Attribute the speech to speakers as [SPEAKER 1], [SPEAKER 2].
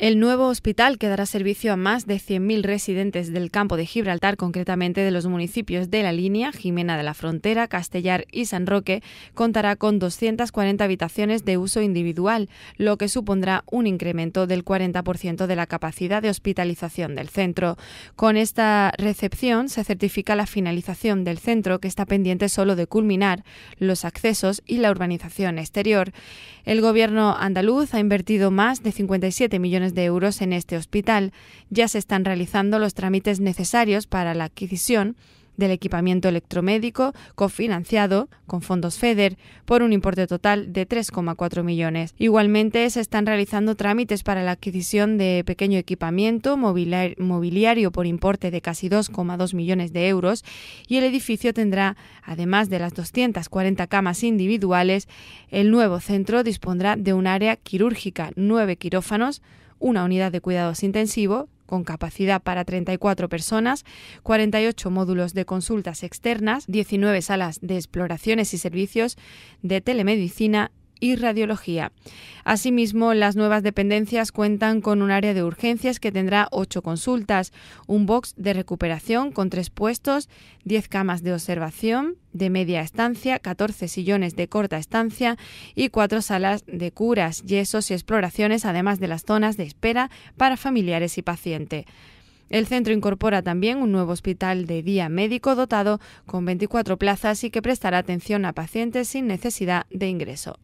[SPEAKER 1] El nuevo hospital que dará servicio a más de 100.000 residentes del campo de Gibraltar, concretamente de los municipios de La Línea, Jimena de la Frontera, Castellar y San Roque, contará con 240 habitaciones de uso individual, lo que supondrá un incremento del 40% de la capacidad de hospitalización del centro. Con esta recepción se certifica la finalización del centro, que está pendiente solo de culminar los accesos y la urbanización exterior. El gobierno andaluz ha invertido más de 57 millones de euros en este hospital. Ya se están realizando los trámites necesarios para la adquisición del equipamiento electromédico cofinanciado con fondos FEDER por un importe total de 3,4 millones. Igualmente se están realizando trámites para la adquisición de pequeño equipamiento mobiliario por importe de casi 2,2 millones de euros y el edificio tendrá, además de las 240 camas individuales, el nuevo centro dispondrá de un área quirúrgica, nueve quirófanos, una unidad de cuidados intensivos con capacidad para 34 personas, 48 módulos de consultas externas, 19 salas de exploraciones y servicios de telemedicina y radiología. Asimismo, las nuevas dependencias cuentan con un área de urgencias que tendrá ocho consultas, un box de recuperación con tres puestos, diez camas de observación de media estancia, catorce sillones de corta estancia y cuatro salas de curas, yesos y exploraciones, además de las zonas de espera para familiares y paciente. El centro incorpora también un nuevo hospital de día médico dotado con 24 plazas y que prestará atención a pacientes sin necesidad de ingreso.